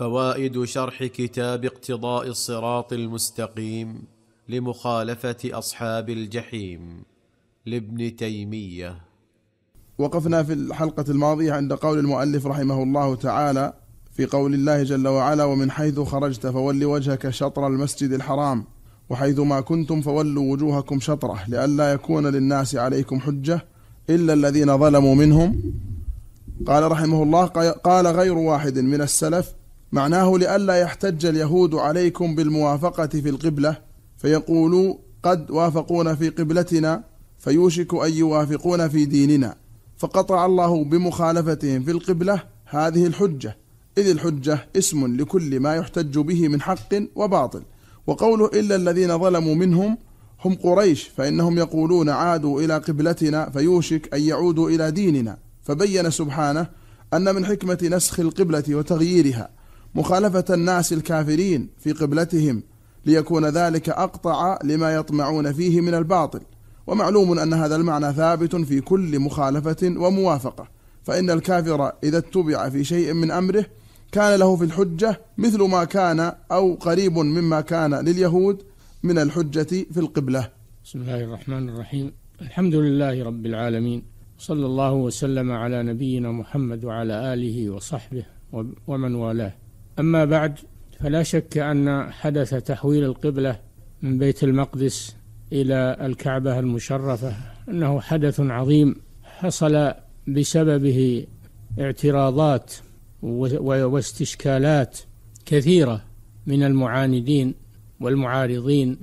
فوائد شرح كتاب اقتضاء الصراط المستقيم لمخالفه اصحاب الجحيم لابن تيميه وقفنا في الحلقه الماضيه عند قول المؤلف رحمه الله تعالى في قول الله جل وعلا ومن حيث خرجت فول وجهك شطر المسجد الحرام وحيث ما كنتم فولوا وجوهكم شطره لئلا يكون للناس عليكم حجه الا الذين ظلموا منهم قال رحمه الله قال غير واحد من السلف معناه لئلا يحتج اليهود عليكم بالموافقة في القبلة فيقولوا قد وافقونا في قبلتنا فيوشك أن يوافقون في ديننا فقطع الله بمخالفتهم في القبلة هذه الحجة إذ الحجة اسم لكل ما يحتج به من حق وباطل وقوله إلا الذين ظلموا منهم هم قريش فإنهم يقولون عادوا إلى قبلتنا فيوشك أن يعودوا إلى ديننا فبين سبحانه أن من حكمة نسخ القبلة وتغييرها مخالفة الناس الكافرين في قبلتهم ليكون ذلك أقطع لما يطمعون فيه من الباطل ومعلوم أن هذا المعنى ثابت في كل مخالفة وموافقة فإن الكافر إذا اتبع في شيء من أمره كان له في الحجة مثل ما كان أو قريب مما كان لليهود من الحجة في القبلة بسم الله الرحمن الرحيم الحمد لله رب العالمين صلى الله وسلم على نبينا محمد وعلى آله وصحبه ومن والاه أما بعد فلا شك أن حدث تحويل القبلة من بيت المقدس إلى الكعبة المشرفة أنه حدث عظيم حصل بسببه اعتراضات واستشكالات كثيرة من المعاندين والمعارضين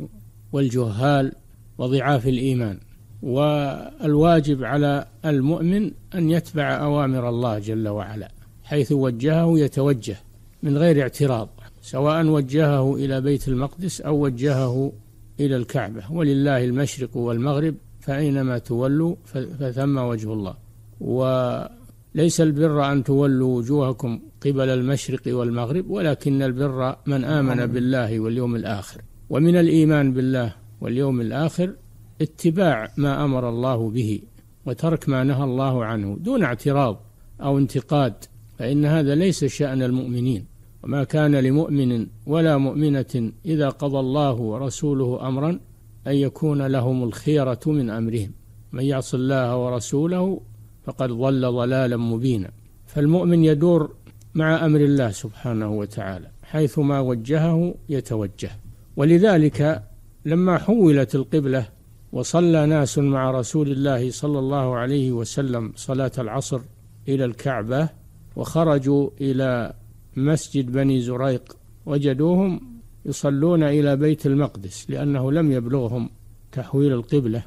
والجهال وضعاف الإيمان والواجب على المؤمن أن يتبع أوامر الله جل وعلا حيث وجهه يتوجه من غير اعتراض سواء وجهه إلى بيت المقدس أو وجهه إلى الكعبة ولله المشرق والمغرب فأينما تولوا فثم وجه الله وليس البر أن تولوا وجوهكم قبل المشرق والمغرب ولكن البر من آمن بالله واليوم الآخر ومن الإيمان بالله واليوم الآخر اتباع ما أمر الله به وترك ما نهى الله عنه دون اعتراض أو انتقاد فإن هذا ليس شأن المؤمنين وما كان لمؤمن ولا مؤمنة إذا قضى الله ورسوله أمرا أن يكون لهم الخيرة من أمرهم من يعص الله ورسوله فقد ضل ضلالا مبينا فالمؤمن يدور مع أمر الله سبحانه وتعالى حيثما وجهه يتوجه ولذلك لما حولت القبلة وصلى ناس مع رسول الله صلى الله عليه وسلم صلاة العصر إلى الكعبة وخرجوا إلى مسجد بني زريق وجدوهم يصلون إلى بيت المقدس لأنه لم يبلغهم تحويل القبلة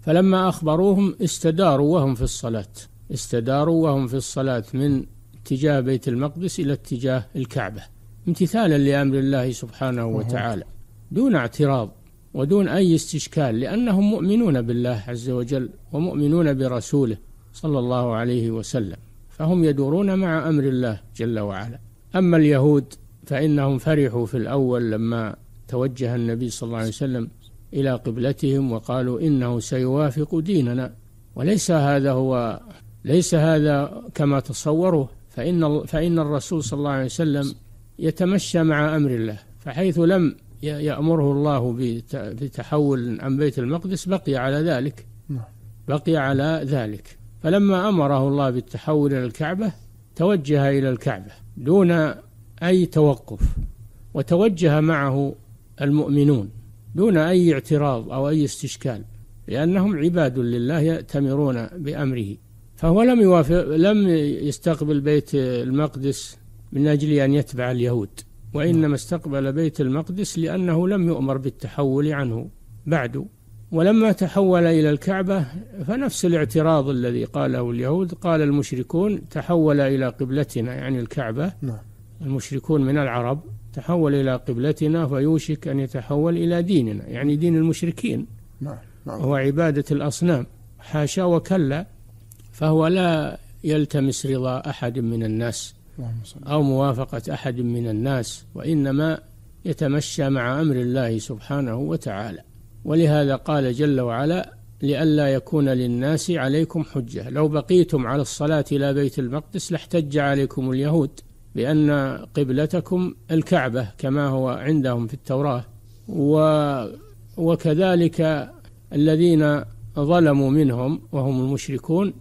فلما أخبروهم استداروا وهم في الصلاة استداروا وهم في الصلاة من اتجاه بيت المقدس إلى اتجاه الكعبة امتثالا لأمر الله سبحانه وتعالى دون اعتراض ودون أي استشكال لأنهم مؤمنون بالله عز وجل ومؤمنون برسوله صلى الله عليه وسلم فهم يدورون مع أمر الله جل وعلا أما اليهود فإنهم فرحوا في الأول لما توجه النبي صلى الله عليه وسلم إلى قبلتهم وقالوا إنه سيوافق ديننا وليس هذا هو ليس هذا كما تصوره فإن فإن الرسول صلى الله عليه وسلم يتمشى مع أمر الله فحيث لم يأمره الله بتحول عن بيت المقدس بقي على ذلك نعم. بقي على ذلك فلما أمره الله بالتحول إلى الكعبة توجه إلى الكعبة دون أي توقف وتوجه معه المؤمنون دون أي اعتراض أو أي استشكال لأنهم عباد لله يأتمرون بأمره فهو لم يوافق لم يستقبل بيت المقدس من أجل أن يتبع اليهود وإنما استقبل بيت المقدس لأنه لم يؤمر بالتحول عنه بعد ولما تحول إلى الكعبة فنفس الاعتراض الذي قاله اليهود قال المشركون تحول إلى قبلتنا يعني الكعبة نعم. المشركون من العرب تحول إلى قبلتنا فيوشك أن يتحول إلى ديننا يعني دين المشركين نعم. نعم. وهو عبادة الأصنام حاشا وكلا فهو لا يلتمس رضا أحد من الناس أو موافقة أحد من الناس وإنما يتمشى مع أمر الله سبحانه وتعالى ولهذا قال جل وعلا لئلا يكون للناس عليكم حجة لو بقيتم على الصلاة إلى بيت المقدس لاحتج عليكم اليهود بأن قبلتكم الكعبة كما هو عندهم في التوراة و وكذلك الذين ظلموا منهم وهم المشركون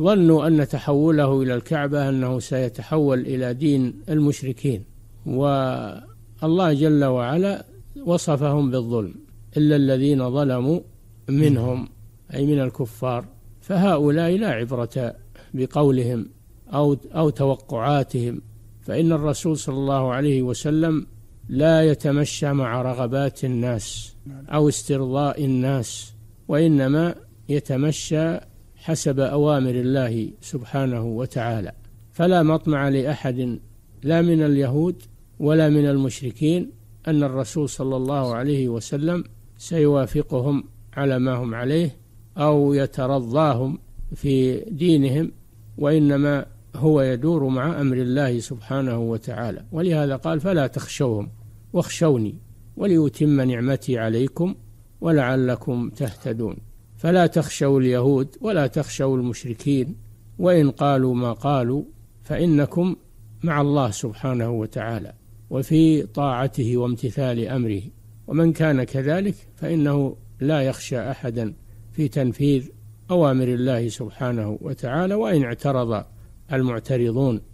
ظنوا أن تحوله إلى الكعبة أنه سيتحول إلى دين المشركين والله جل وعلا وصفهم بالظلم إلا الذين ظلموا منهم أي من الكفار فهؤلاء لا عبرة بقولهم أو أو توقعاتهم فإن الرسول صلى الله عليه وسلم لا يتمشى مع رغبات الناس أو استرضاء الناس وإنما يتمشى حسب أوامر الله سبحانه وتعالى فلا مطمع لأحد لا من اليهود ولا من المشركين أن الرسول صلى الله عليه وسلم سيوافقهم على ما هم عليه أو يترضاهم في دينهم وإنما هو يدور مع أمر الله سبحانه وتعالى ولهذا قال فلا تخشوهم واخشوني وليتم نعمتي عليكم ولعلكم تهتدون فلا تخشوا اليهود ولا تخشوا المشركين وإن قالوا ما قالوا فإنكم مع الله سبحانه وتعالى وفي طاعته وامتثال أمره ومن كان كذلك فإنه لا يخشى أحدا في تنفيذ أوامر الله سبحانه وتعالى وإن اعترض المعترضون